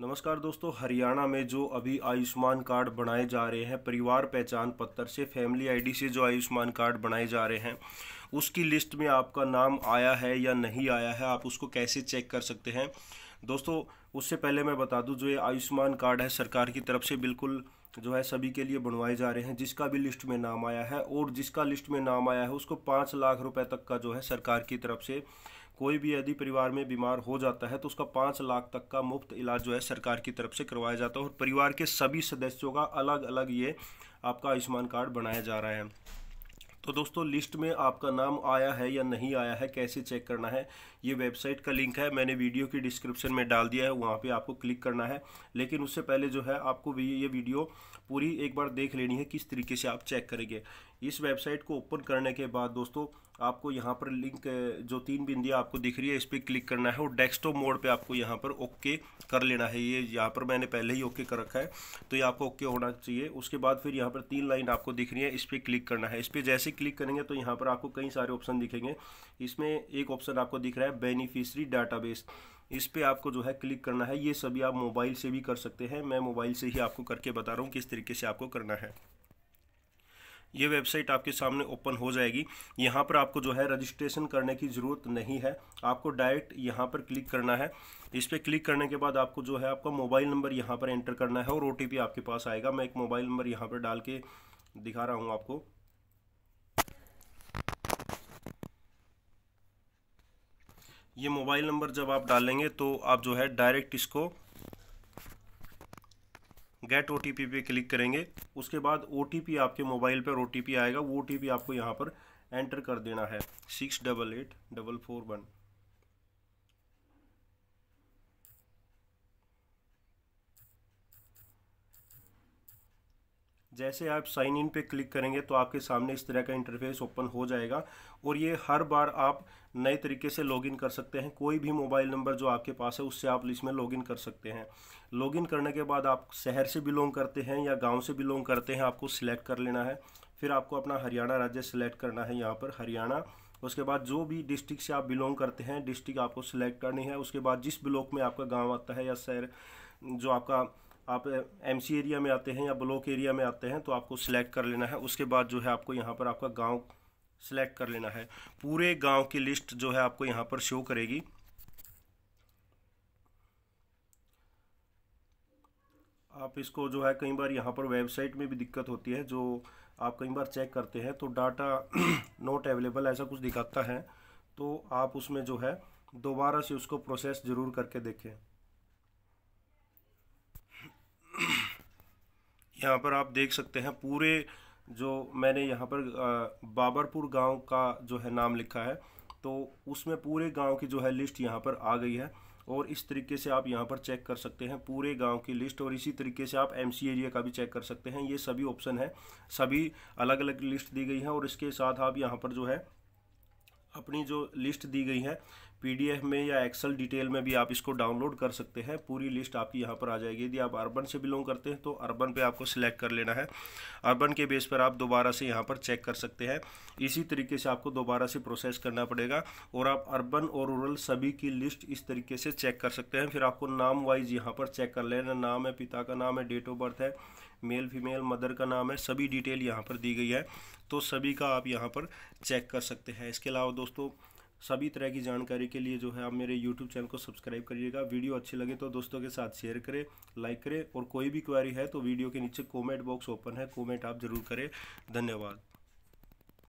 नमस्कार दोस्तों हरियाणा में जो अभी आयुष्मान कार्ड बनाए जा रहे हैं परिवार पहचान पत्र से फैमिली आईडी से जो आयुष्मान कार्ड बनाए जा रहे हैं उसकी लिस्ट में आपका नाम आया है या नहीं आया है आप उसको कैसे चेक कर सकते हैं दोस्तों उससे पहले मैं बता दूं जो ये आयुष्मान कार्ड है सरकार की तरफ से बिल्कुल जो है सभी के लिए बनवाए जा रहे हैं जिसका भी लिस्ट में नाम आया है और जिसका लिस्ट में नाम आया है उसको पाँच लाख रुपए तक का जो है सरकार की तरफ से कोई भी यदि परिवार में बीमार हो जाता है तो उसका पाँच लाख तक का मुफ्त इलाज जो है सरकार की तरफ से करवाया जाता है और परिवार के सभी सदस्यों का अलग अलग ये आपका आयुष्मान कार्ड बनाया जा रहा है तो दोस्तों लिस्ट में आपका नाम आया है या नहीं आया है कैसे चेक करना है ये वेबसाइट का लिंक है मैंने वीडियो की डिस्क्रिप्शन में डाल दिया है वहाँ पे आपको क्लिक करना है लेकिन उससे पहले जो है आपको भी ये वीडियो पूरी एक बार देख लेनी है किस तरीके से आप चेक करेंगे इस वेबसाइट को ओपन करने के बाद दोस्तों आपको यहाँ पर लिंक जो तीन बिंदियाँ आपको दिख रही है इस पर क्लिक करना है और डेस्कटॉप मोड पे आपको यहाँ पर ओके कर लेना है ये यहाँ पर मैंने पहले ही ओके कर रखा है तो ये आपको ओके होना चाहिए उसके बाद फिर यहाँ पर तीन लाइन आपको दिख रही है इस पर क्लिक करना है इस पर जैसे क्लिक करेंगे तो यहाँ पर आपको कई सारे ऑप्शन दिखेंगे इसमें एक ऑप्शन आपको दिख रहा है बेनिफिशरी डाटाबेस इस पर आपको जो है क्लिक करना है ये सभी आप मोबाइल से भी कर सकते हैं मैं मोबाइल से ही आपको करके बता रहा हूँ किस तरीके से आपको करना है ये वेबसाइट आपके सामने ओपन हो जाएगी यहाँ पर आपको जो है रजिस्ट्रेशन करने की ज़रूरत नहीं है आपको डायरेक्ट यहाँ पर क्लिक करना है इस पर क्लिक करने के बाद आपको जो है आपका मोबाइल नंबर यहाँ पर एंटर करना है और ओ आपके पास आएगा मैं एक मोबाइल नंबर यहाँ पर डाल के दिखा रहा हूँ आपको ये मोबाइल नंबर जब आप डालेंगे तो आप जो है डायरेक्ट इसको गेट ओ पे क्लिक करेंगे उसके बाद ओ आपके मोबाइल पर ओ आएगा वो ओ आपको यहाँ पर एंटर कर देना है six double eight double four one जैसे आप साइन इन पे क्लिक करेंगे तो आपके सामने इस तरह का इंटरफेस ओपन हो जाएगा और ये हर बार आप नए तरीके से लॉगिन कर सकते हैं कोई भी मोबाइल नंबर जो आपके पास है उससे आप इसमें लॉगिन कर सकते हैं लॉगिन करने के बाद आप शहर से बिलोंग करते हैं या गांव से बिलोंग करते हैं आपको सिलेक्ट कर लेना है फिर आपको अपना हरियाणा राज्य सिलेक्ट करना है यहाँ पर हरियाणा उसके बाद जो भी डिस्ट्रिक्ट से आप बिलोंग करते हैं डिस्ट्रिक्ट आपको सिलेक्ट करनी है उसके बाद जिस ब्लॉक में आपका गाँव आता है या शहर जो आपका आप एम सी एरिया में आते हैं या ब्लॉक एरिया में आते हैं तो आपको सिलेक्ट कर लेना है उसके बाद जो है आपको यहाँ पर आपका गांव सिलेक्ट कर लेना है पूरे गांव की लिस्ट जो है आपको यहाँ पर शो करेगी आप इसको जो है कई बार यहाँ पर वेबसाइट में भी दिक्कत होती है जो आप कई बार चेक करते हैं तो डाटा नॉट अवेलेबल ऐसा कुछ दिखाता है तो आप उसमें जो है दोबारा से उसको प्रोसेस ज़रूर करके देखें यहाँ पर आप देख सकते हैं पूरे जो मैंने यहाँ पर बाबरपुर गांव का जो है नाम लिखा है तो उसमें पूरे गांव की जो है लिस्ट यहाँ पर आ गई है और इस तरीके से आप यहाँ पर चेक कर सकते हैं पूरे गांव की लिस्ट और इसी तरीके से आप एम एरिया का भी चेक कर सकते हैं ये सभी ऑप्शन है सभी अलग अलग लिस्ट दी गई है और इसके साथ आप यहाँ पर जो है अपनी जो लिस्ट दी गई है पीडीएफ में या एक्सेल डिटेल में भी आप इसको डाउनलोड कर सकते हैं पूरी लिस्ट आपकी यहाँ पर आ जाएगी यदि आप अर्बन से बिलोंग करते हैं तो अर्बन पे आपको सिलेक्ट कर लेना है अर्बन के बेस पर आप दोबारा से यहाँ पर चेक कर सकते हैं इसी तरीके से आपको दोबारा से प्रोसेस करना पड़ेगा और आप अर्बन और रूरल सभी की लिस्ट इस तरीके से चेक कर सकते हैं फिर आपको नाम वाइज यहाँ पर चेक कर लेना नाम है पिता का नाम है डेट ऑफ बर्थ है मेल फीमेल मदर का नाम है सभी डिटेल यहाँ पर दी गई है तो सभी का आप यहाँ पर चेक कर सकते हैं इसके अलावा दोस्तों सभी तरह की जानकारी के लिए जो है आप मेरे यूट्यूब चैनल को सब्सक्राइब करिएगा वीडियो अच्छी लगे तो दोस्तों के साथ शेयर करें लाइक करें और कोई भी क्वारी है तो वीडियो के नीचे कॉमेंट बॉक्स ओपन है कॉमेंट आप ज़रूर करें धन्यवाद